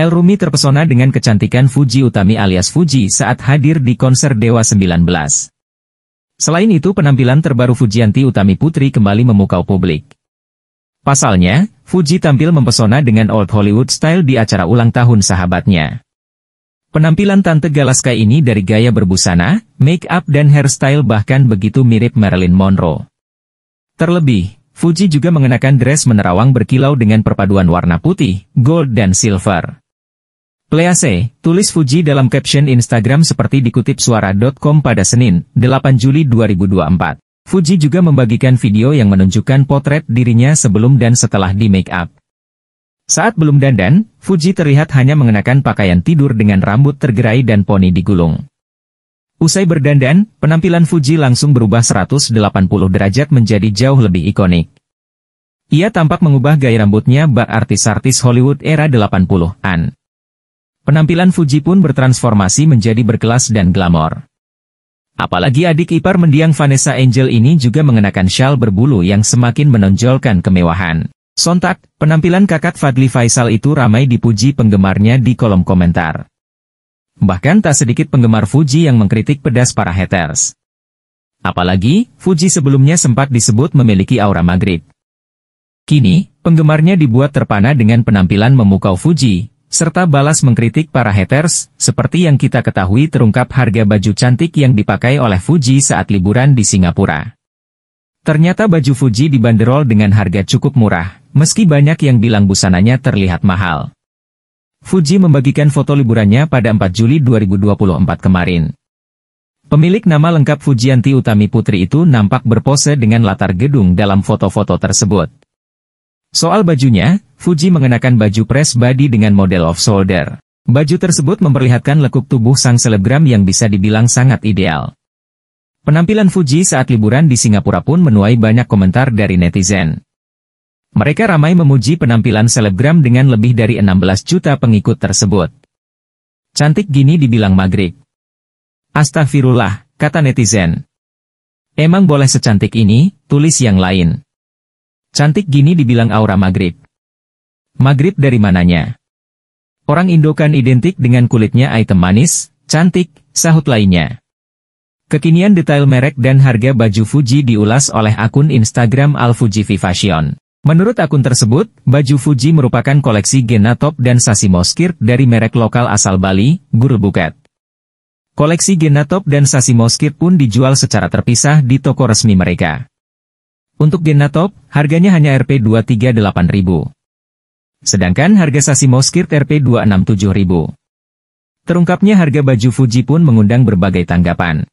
El Rumi terpesona dengan kecantikan Fuji Utami alias Fuji saat hadir di konser Dewa 19. Selain itu penampilan terbaru Fujianti Utami Putri kembali memukau publik. Pasalnya, Fuji tampil mempesona dengan Old Hollywood style di acara ulang tahun sahabatnya. Penampilan Tante Galaska ini dari gaya berbusana, make up dan hairstyle bahkan begitu mirip Marilyn Monroe. Terlebih, Fuji juga mengenakan dress menerawang berkilau dengan perpaduan warna putih, gold dan silver. Please, tulis Fuji dalam caption Instagram seperti dikutip suara.com pada Senin, 8 Juli 2024. Fuji juga membagikan video yang menunjukkan potret dirinya sebelum dan setelah di make up. Saat belum dandan, Fuji terlihat hanya mengenakan pakaian tidur dengan rambut tergerai dan poni digulung. Usai berdandan, penampilan Fuji langsung berubah 180 derajat menjadi jauh lebih ikonik. Ia tampak mengubah gaya rambutnya bak artis-artis Hollywood era 80-an. Penampilan Fuji pun bertransformasi menjadi berkelas dan glamor. Apalagi adik ipar mendiang Vanessa Angel ini juga mengenakan shawl berbulu yang semakin menonjolkan kemewahan. Sontak, penampilan kakak Fadli Faisal itu ramai dipuji penggemarnya di kolom komentar. Bahkan tak sedikit penggemar Fuji yang mengkritik pedas para haters. Apalagi, Fuji sebelumnya sempat disebut memiliki aura maghrib. Kini, penggemarnya dibuat terpana dengan penampilan memukau Fuji, serta balas mengkritik para haters, seperti yang kita ketahui terungkap harga baju cantik yang dipakai oleh Fuji saat liburan di Singapura. Ternyata baju Fuji dibanderol dengan harga cukup murah, meski banyak yang bilang busananya terlihat mahal. Fuji membagikan foto liburannya pada 4 Juli 2024 kemarin. Pemilik nama lengkap Fujianti Utami Putri itu nampak berpose dengan latar gedung dalam foto-foto tersebut. Soal bajunya, Fuji mengenakan baju press body dengan model off-shoulder. Baju tersebut memperlihatkan lekuk tubuh sang selebgram yang bisa dibilang sangat ideal. Penampilan Fuji saat liburan di Singapura pun menuai banyak komentar dari netizen. Mereka ramai memuji penampilan selebgram dengan lebih dari 16 juta pengikut tersebut. Cantik gini dibilang maghrib. Astagfirullah, kata netizen. Emang boleh secantik ini, tulis yang lain. Cantik gini dibilang aura maghrib. Maghrib dari mananya? Orang Indo kan identik dengan kulitnya item manis, cantik, sahut lainnya. Kekinian detail merek dan harga baju Fuji diulas oleh akun Instagram Al Fuji Fashion. Menurut akun tersebut, baju Fuji merupakan koleksi Genatop dan Sasimo Skirt dari merek lokal asal Bali, Guru Buket. Koleksi Genatop dan Sasimo Skirt pun dijual secara terpisah di toko resmi mereka. Untuk Genatop, harganya hanya Rp23.800. Sedangkan harga sasi Moskir Rp 267.000. Terungkapnya harga baju Fuji pun mengundang berbagai tanggapan.